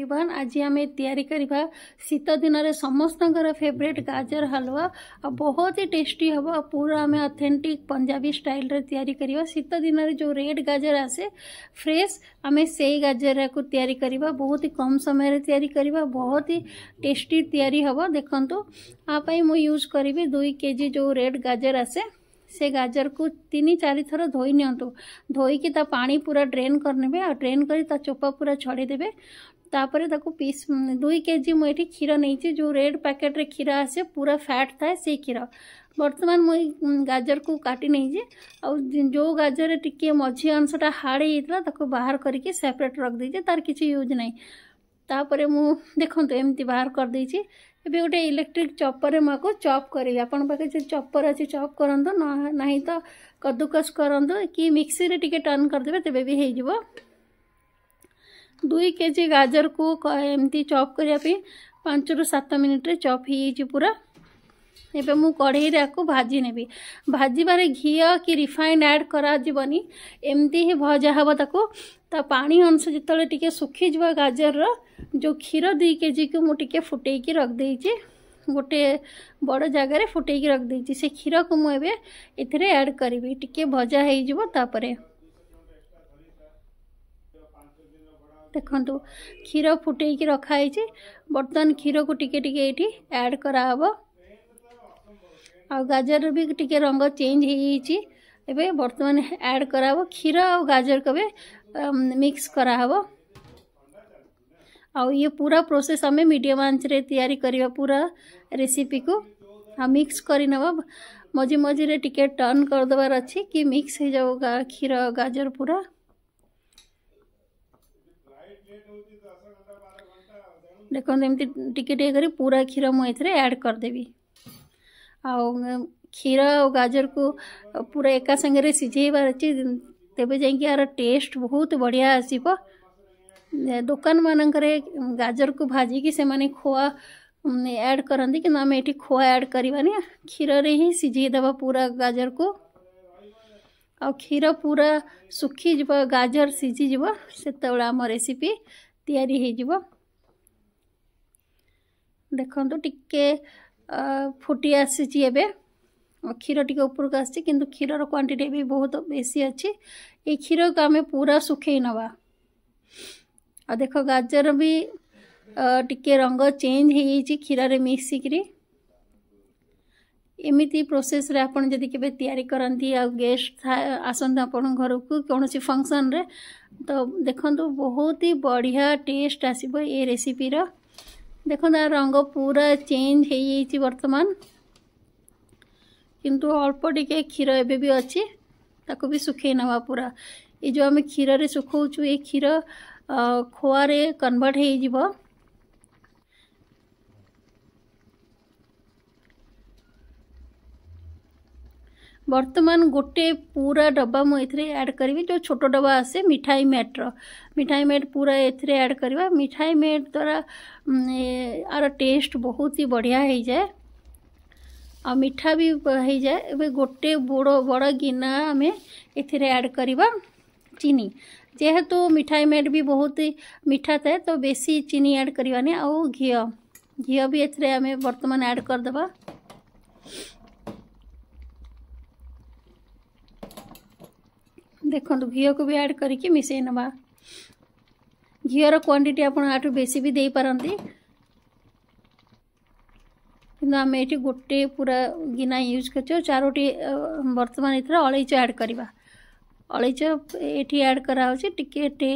Ivan आज आम या शीत दिन में समस्त फेवरेट गाजर हलवा आ बहुत ही टेस्टी हम पूरा आम अथेटिक पंजाबी स्टाइल तैयारी करवा शीत दिन में जो रेड गाजर आसे फ्रेश आम से गाजर को तैयारी बहुत ही कम समय तैयारी बहुत ही टेस्टी तैयारी हम देखु आप यूज करी दुई के जी जो रेड गाजर आसे से गाजर को तीन चार थर धोई नि पूरा ड्रेन करने ड्रेन कर चोपा पूरा छड़ीदेवे तापर पीस दुई के जी मुझे क्षीर नहीं जो रेड पैकेट रे क्षीर आसे पूरा फैट थाए से क्षीर बर्तमान मुझ गाजर को काटि नहींजे जो गाजर टी मझी अंशटा हाड़ होता बाहर करके सेपरेट रख दे तार किसी यूज नहींपर मु देखते एमती बाहर करदे एवं गोटे इलेक्ट्रिक चपर में आपको चप कर चपर अच्छे चप कर ना तो कदूकस करूँ कि मिक्सी टर्न करदे तेज भी हो दुई के जी गाजर को एमती चप करने पांच रु सत मिनिट्रे चप हो पूरा एवं मु कढ़ई भाजी ने भी भाजवार घी कि रिफाइंड ऐड करा करनी एमती ही भजा हाब ताको ता पानी अंश जो टे सुखीज गाजर रो क्षीर दुई के जी को मुझे फुटे कि रखदे गोटे बड़ जगार फुटे कि रखदे से क्षीर को मुझे एड करी टे भजा हो देखु क्षीर फुटे रखाई बर्तमान क्षीर को टिके टिके ये एड कराव आ गाजर भी टिके रंग चेंज होतमान एड कराव क्षीर आ गाजर को मिक्स कराव आ ये पूरा प्रोसेस आम मीडियम आंचरे या पूरा रेसीपी को आ मिक्स कर मझे मझे टे टर्न करदेवार अच्छे कि मिक्स हो जाओ गा, गाजर पूरा देखते एम टे पूरा क्षीर मुझे एड करदेवी आ क्षीर आ गाजर को पूरा एका सांगे सीझेबार अच्छे तेब जा टेस्ट बहुत बढ़िया आसब दुकान मानक गाजर को भाजिकी से खोआ एड करती कि आम ये खोआ एड करवानी क्षीर ही सीझेद पूरा गाजर को आ क्षीर पूरा सुखीज गाजर सीझीज से आम रेसीपी ତିଆରି ହେଇଯିବ ଦେଖନ୍ତୁ ଟିକେ ଫୁଟି ଆସିଛି ଏବେ କ୍ଷୀର ଟିକେ ଉପରକୁ ଆସିଛି କିନ୍ତୁ କ୍ଷୀରର କ୍ୱାଣ୍ଟିଟି ବି ବହୁତ ବେଶୀ ଅଛି ଏଇ କ୍ଷୀରକୁ ଆମେ ପୁରା ଶୁଖେଇ ନେବା ଆଉ ଦେଖ ଗାଜର ବି ଟିକେ ରଙ୍ଗ ଚେଞ୍ଜ ହେଇଯାଇଛି କ୍ଷୀରରେ ମିଶିକିରି एमती प्रोसेस तैयारी करती आ गेस्ट आसत घर को कौन फंक्शन रे तो देखो बहुत ही बढ़िया टेस्ट आसब ये रेसीपीर देख रंग पूरा चेंज हो वर्तमान किंतु अल्प टिके क्षीर एवं भी अच्छी ताको भी सुखे ना पूरा ये जो आम क्षीर से सुखाऊ क्षीर खोआ कनभर्ट हो बर्तमान गोटे पूरा डब्बा मुझे एड करी जो छोटो डब्बा आसे मिठाई मेट्र मिठाई मेट पूरा एड करवा मिठाई मेट द्वारा आर टेस्ट बहुत ही बढ़िया हो जाए आ मिठा भी हो जाए गोटे बड़ बड़ गिना आम एड करवा चीनी जेहेतु तो मिठाई मेट भी बहुत ही मीठा थाए तो बेसी चीनी एड करवानी आ घी घी भी एमें बर्तमान एड करदे ଦେଖନ୍ତୁ ଘିଅକୁ ବି ଆଡ଼୍ କରିକି ମିଶାଇ ନେବା ଘିଅର କ୍ୱାଣ୍ଟିଟି ଆପଣ ଆଠୁ ବେଶୀ ବି ଦେଇପାରନ୍ତି କିନ୍ତୁ ଆମେ ଏଠି ଗୋଟେ ପୁରା ଗିନା ୟୁଜ୍ କରିଛୁ ଚାରୋଟି ବର୍ତ୍ତମାନ ଏଥିରେ ଅଳେଇଚ ଆଡ଼୍ କରିବା ଅଳେଇଚ ଏଠି ଆଡ଼୍ କରାହେଉଛି ଟିକେ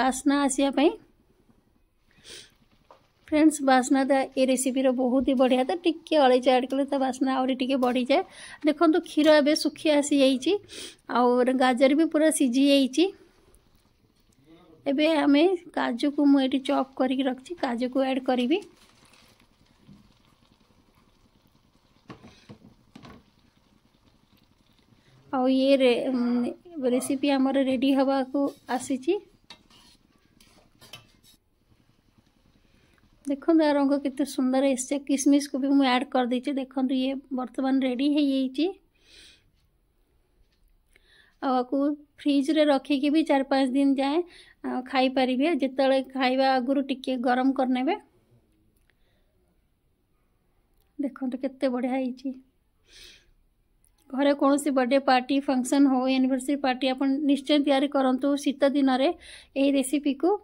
ବାସ୍ନା ଆସିବା ପାଇଁ ଫ୍ରେଣ୍ଡସ୍ ବାସ୍ନାଟା ଏ ରେସିପିର ବହୁତ ହି ବଢ଼ିଆ ତ ଟିକିଏ ଅଳେଇଚ ଆଡ଼୍ କଲେ ତା ବାସ୍ନା ଆହୁରି ଟିକିଏ ବଢ଼ିଯାଏ ଦେଖନ୍ତୁ କ୍ଷୀର ଏବେ ଶୁଖି ଆସିଯାଇଛି ଆଉ ଗାଜର ବି ପୁରା ସିଝି ଯାଇଛି ଏବେ ଆମେ କାଜୁକୁ ମୁଁ ଏଠି ଚପ୍ କରିକି ରଖିଛି କାଜୁକୁ ଆଡ଼୍ କରିବି ଆଉ ଇଏ ରେସିପି ଆମର ରେଡ଼ି ହେବାକୁ ଆସିଛି देखो आ रंग कितने सुंदर है इससे किशमिश को भी मुझे ऐड कर दीचे तो ये बर्तमान रेडी है आवाको फ्रिज रे रखिकी भी चार पाँच दिन जाए खाईपारे जिते खाइबा आगुरी टी गरम करने देखते तो के बढ़िया कौन बर्थडे पार्टी फंक्शन हो एनिवर्सरी पार्टी आप निश्चय तैयारी करूँ शीत दिन में यही रेसीपी को